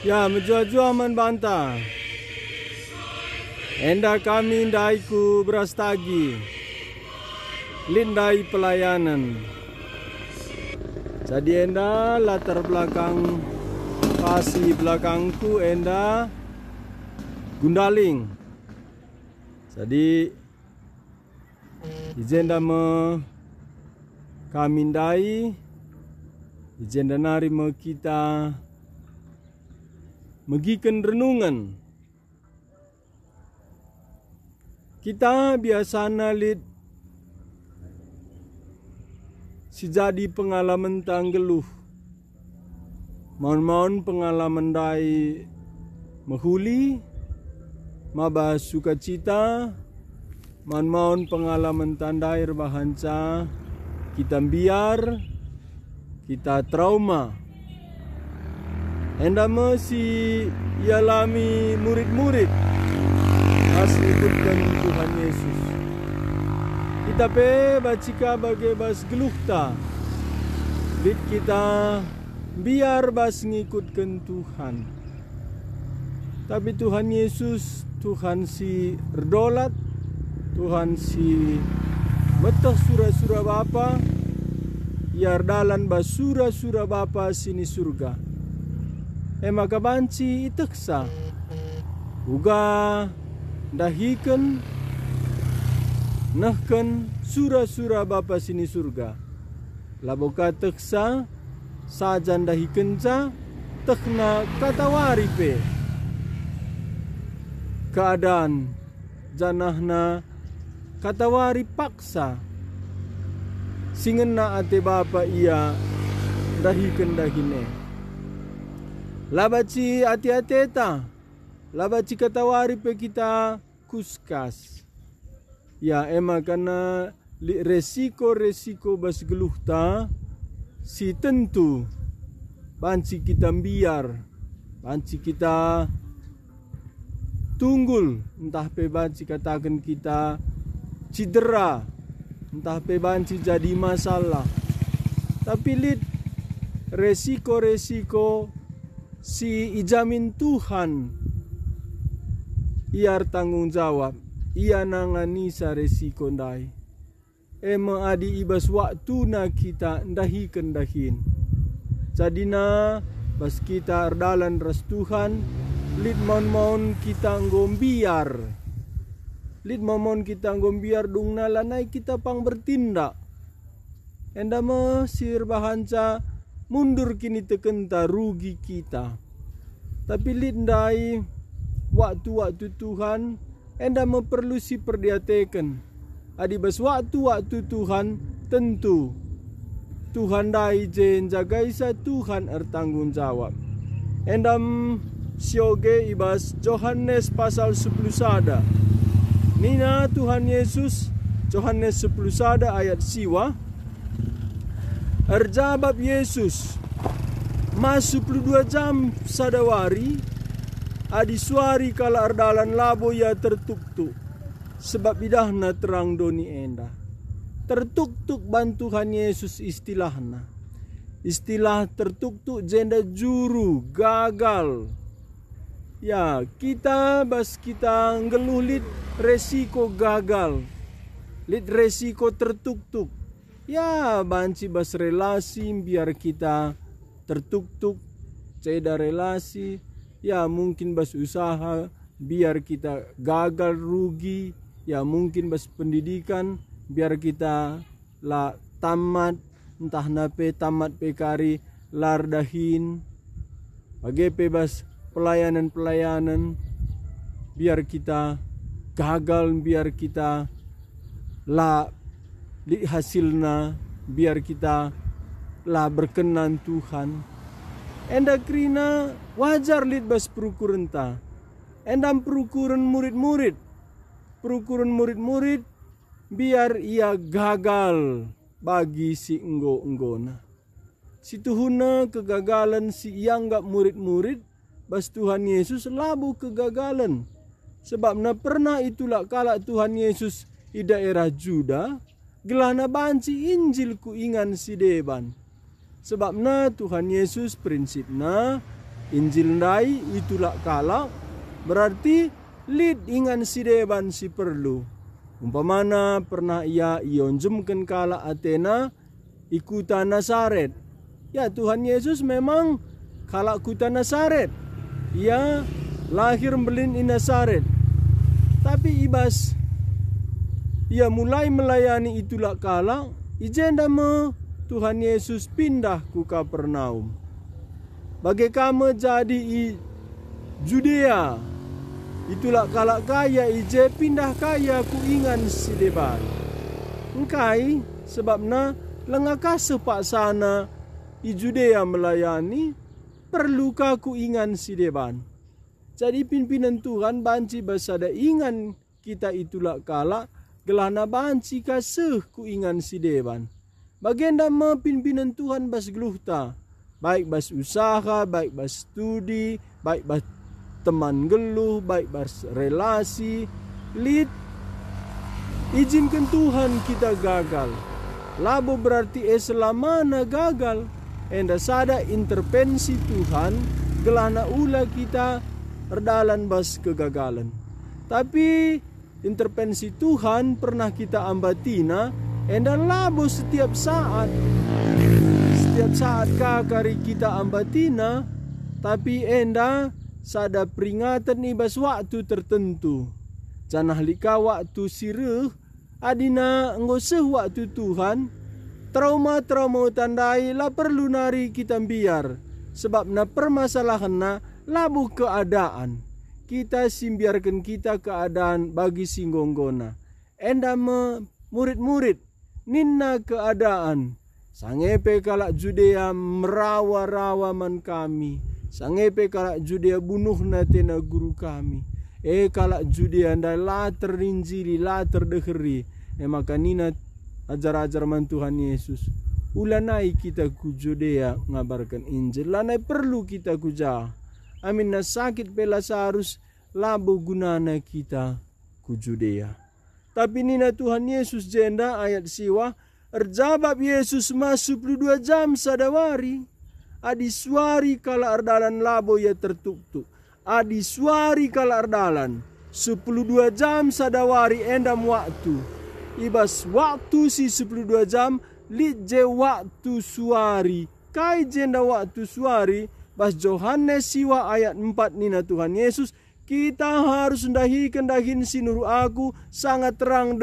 Ya, menjua-jua membantah. Enda kami ndaiku berastagi. Lindai pelayanan. Jadi enda latar belakang pasi belakangku enda Gundaling. Jadi izin dama kamindai izin danari kita megikan renungan kita biasana si sejadi pengalaman tanggeluh mohon-mohon pengalaman dai mahuli mabas sukacita mohon-mohon pengalaman tandai berbahanca kita biar kita trauma anda masih ialami murid-murid As ikutkan Tuhan Yesus Kita pe bacika bagai bas gelukta Bit kita biar bas ngikutkan Tuhan Tapi Tuhan Yesus Tuhan si Erdolat Tuhan si Betah sura-sura Bapa Yar dalan basura-sura Bapa sini surga emagabanci eh, iteksa uga dahiken nahken sura-sura bapa sini surga laboka teksa sajan dahikenca tekna katawaripe keadaan janahna katawari paksa singena ate bapa ia dahiken dahine Labaci ati-ateta. Labaci katawari pe kita kuskas. Ya ema karena resiko-resiko ta si tentu banci kita biar banci kita tunggul entah pe banci katakan kita cedera entah pe banci jadi masalah tapi lid resiko-resiko si ijamin Tuhan ia tanggung jawab ia nangani sa resiko dai. ema adi ibas waktu na kita ndahi kendahin sadina bas kita erdalan ras Tuhan lid mon maun kita ngombiar lid mon kita ngombiar dung nalanai kita pang bertindak endama sir bahanca mundur kini tekenta rugi kita tapi lindai waktu-waktu Tuhan enda meperlusi perdiateken adibas waktu-waktu Tuhan tentu Tuhan dai jen sa isa Tuhan ertanggung jawab endam sioge ibas Johannes pasal 10 sada Nina Tuhan Yesus Johannes 10 sada ayat siwa Erjabab Yesus Masuk dua jam sadawari Adiswari kala ardalan labo ya tertuktuk Sebab idahna terang doni endah Tertuktuk bantuhan Yesus istilahna Istilah tertuktuk jenda juru gagal Ya kita bas kita ngeluh resiko gagal Lid resiko tertuktuk ya banci bas relasi biar kita tertuk-tuk ceda relasi ya mungkin bas usaha biar kita gagal rugi ya mungkin bas pendidikan biar kita la tamat entah nape tamat pekari lardahin bagai bas pelayanan-pelayanan biar kita gagal biar kita la hasilnya biar kita lah berkenan Tuhan enda krina wajar lid bas perukuran ta endam perukuran murid-murid perukuran murid-murid biar ia gagal bagi si enggo enggona si tuhuna kegagalan si yang gak murid-murid bas Tuhan Yesus labu kegagalan sebab na pernah itulah kalak Tuhan Yesus di daerah Judah gelana banci Injil ku ingan si deban. Sebabnya Tuhan Yesus prinsipnya Injil ndai itulah kalak berarti lid ingan si deban si perlu. Umpamana pernah ia ionjumkan kala Athena ikutan Nasaret. Ya Tuhan Yesus memang kala ikutan Nasaret. Ia lahir melin in Nasaret. Tapi ibas ia mulai melayani itulah kala ijen dama Tuhan Yesus pindah ku Kapernaum. Bagi kami jadi i Judea, itulah kala kaya ije pindah kaya ku ingan si debat. Engkai sebabna lengakah sepak sana i Judea melayani, perlu ku ingan si debat. Jadi pimpinan Tuhan banci bahasa basada ingan kita itulah kalak, gelana banci kasih ku ingan si deban. Bagenda pimpinan Tuhan bas geluhta. Baik bas usaha, baik bas studi, baik bas teman geluh, baik bas relasi. Lid, izinkan Tuhan kita gagal. Labo berarti es eselamana gagal. Enda sada intervensi Tuhan, gelana ula kita erdalan bas kegagalan. Tapi intervensi Tuhan pernah kita ambatina endan bu setiap saat setiap saat kakari kita ambatina tapi enda sada peringatan ibas waktu tertentu janah lika waktu siruh adina ngoseh waktu Tuhan trauma-trauma tandai la perlu nari kita biar sebab na permasalahan na labu keadaan kita simbiarkan kita keadaan bagi singgonggona. Endame murid-murid ninna keadaan. Sangepe kalak Judea merawa-rawa man kami. Sangepe kalak Judea bunuh na guru kami. E kalak Judea andai la terinjili, la terdekeri. E maka nina ajar-ajar man Tuhan Yesus. Ulanai kita ku Judea ngabarkan Injil. Lanai perlu kita ku jah amin na sakit pela sarus labu gunana kita ku Judea. Tapi nina Tuhan Yesus jenda ayat siwa erjabab Yesus masuk dua jam sadawari. suari kala ardalan labo ya Adi suari kala ardalan. 12 dua jam sadawari endam waktu. Ibas waktu si 12 dua jam lije waktu suari. Kai jenda waktu suari Bas Johannes siwa ayat 4 nina Tuhan Yesus. Kita harus ndahi kendahin sinuru aku sangat terang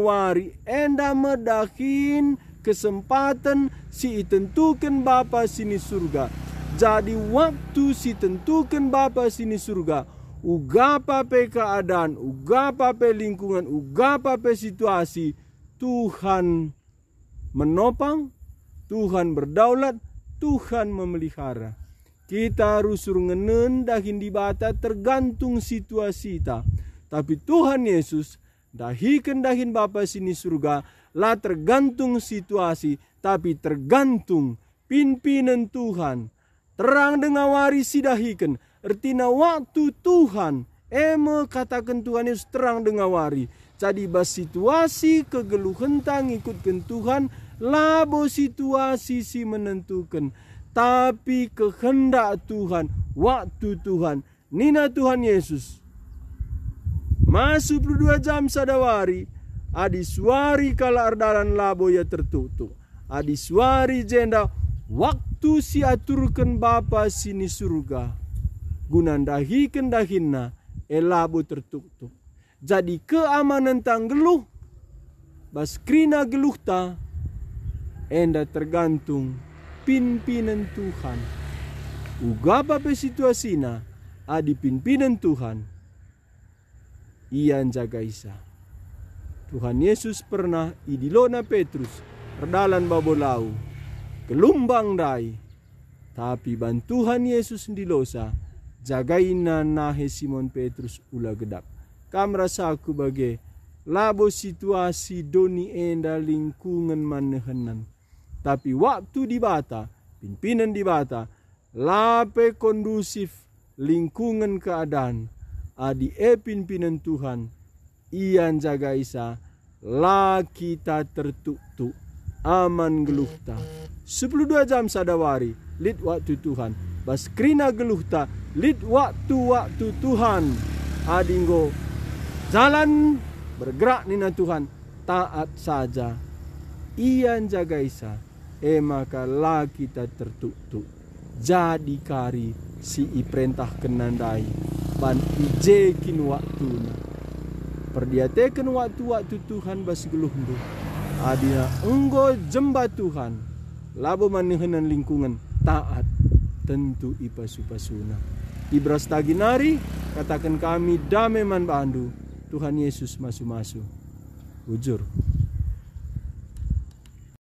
wari Enda medahin kesempatan si tentukan Bapa sini surga. Jadi waktu si tentukan Bapa sini surga. Ugapa pe keadaan, ugapa pe lingkungan, ugapa pe situasi. Tuhan menopang, Tuhan berdaulat, Tuhan memelihara. Kita harus ngenen dahin di bata tergantung situasi kita. Tapi Tuhan Yesus dahi kendahin Bapa sini surga lah tergantung situasi tapi tergantung pimpinan Tuhan. Terang dengan waris sidahikan. Artinya waktu Tuhan eme katakan Tuhan Yesus terang dengan wari. Jadi bas situasi kegeluhan tang ikut Tuhan labo situasi si menentukan tapi kehendak Tuhan, waktu Tuhan, nina Tuhan Yesus. Masuk 22 jam sadawari, adisuari kala ardaran labo ya tertutup. Adisuari jenda waktu si aturkan Bapa sini surga. Gunan dahi kendahina elabu tertutup. Jadi keamanan tanggeluh, baskrina geluhta, enda tergantung pimpinan Tuhan. Ugapa pe situasi na adi pimpinan Tuhan. Ia jaga isa. Tuhan Yesus pernah idilona Petrus perdalan babolau kelumbang dai tapi bantuhan Yesus dilosa jagaina nahe Simon Petrus ula gedap Kamrasa saku bagai labo situasi doni enda lingkungan manehenan tapi waktu dibata, pimpinan dibata, lape kondusif lingkungan keadaan adi e pimpinan Tuhan ian jaga isa la kita tertuk aman geluhta 12 jam sadawari lid waktu Tuhan bas krina geluhta lid waktu-waktu Tuhan adingo, jalan bergerak nina Tuhan taat saja ian jaga isa eh maka lah kita tertutup jadi kari si perintah kenandai pan ijekin waktu perdiateken waktu-waktu Tuhan basgeluhdu adia enggo jemba Tuhan labo manihenan lingkungan taat tentu ipasupasuna ibras taginari katakan kami dameman bandu Tuhan Yesus masu masu, ujur